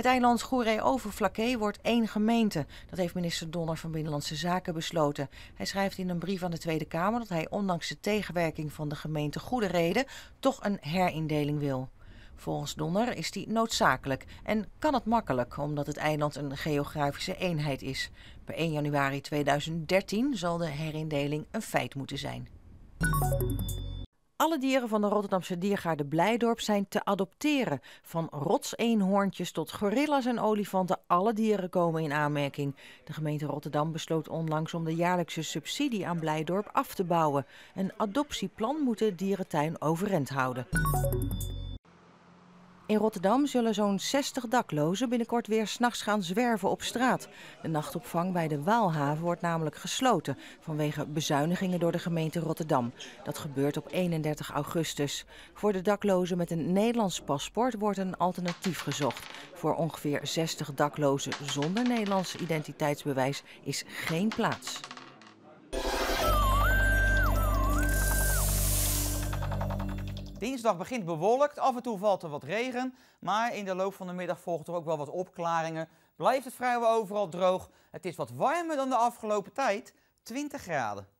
Het eiland Goeree-Overflakkee wordt één gemeente. Dat heeft minister Donner van Binnenlandse Zaken besloten. Hij schrijft in een brief aan de Tweede Kamer dat hij ondanks de tegenwerking van de gemeente Goede Reden toch een herindeling wil. Volgens Donner is die noodzakelijk en kan het makkelijk omdat het eiland een geografische eenheid is. Per 1 januari 2013 zal de herindeling een feit moeten zijn. Alle dieren van de Rotterdamse diergaarde Blijdorp zijn te adopteren. Van rotseenhoorntjes tot gorilla's en olifanten, alle dieren komen in aanmerking. De gemeente Rotterdam besloot onlangs om de jaarlijkse subsidie aan Blijdorp af te bouwen. Een adoptieplan moet de dierentuin overeind houden. In Rotterdam zullen zo'n 60 daklozen binnenkort weer s'nachts gaan zwerven op straat. De nachtopvang bij de Waalhaven wordt namelijk gesloten vanwege bezuinigingen door de gemeente Rotterdam. Dat gebeurt op 31 augustus. Voor de daklozen met een Nederlands paspoort wordt een alternatief gezocht. Voor ongeveer 60 daklozen zonder Nederlands identiteitsbewijs is geen plaats. Dinsdag begint bewolkt, af en toe valt er wat regen, maar in de loop van de middag volgt er ook wel wat opklaringen. Blijft het vrijwel overal droog. Het is wat warmer dan de afgelopen tijd, 20 graden.